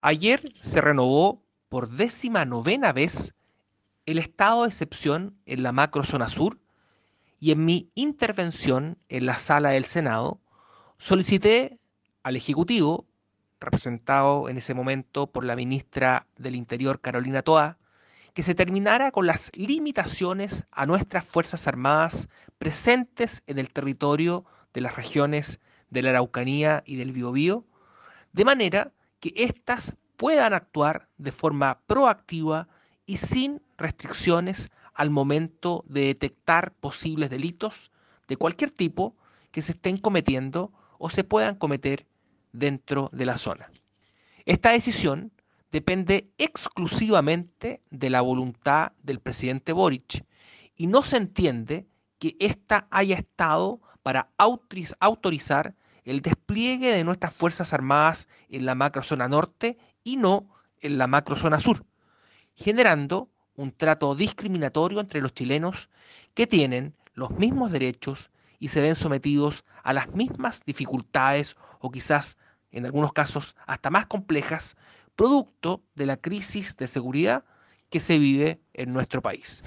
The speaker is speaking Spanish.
Ayer se renovó por décima novena vez el estado de excepción en la macro zona sur y en mi intervención en la sala del Senado solicité al Ejecutivo, representado en ese momento por la ministra del Interior Carolina Toa, que se terminara con las limitaciones a nuestras Fuerzas Armadas presentes en el territorio de las regiones de la Araucanía y del Biobío, de manera que éstas puedan actuar de forma proactiva y sin restricciones al momento de detectar posibles delitos de cualquier tipo que se estén cometiendo o se puedan cometer dentro de la zona. Esta decisión depende exclusivamente de la voluntad del presidente Boric y no se entiende que ésta haya estado para autorizar el despliegue de nuestras Fuerzas Armadas en la macrozona norte y no en la macrozona sur, generando un trato discriminatorio entre los chilenos que tienen los mismos derechos y se ven sometidos a las mismas dificultades o quizás en algunos casos hasta más complejas, producto de la crisis de seguridad que se vive en nuestro país.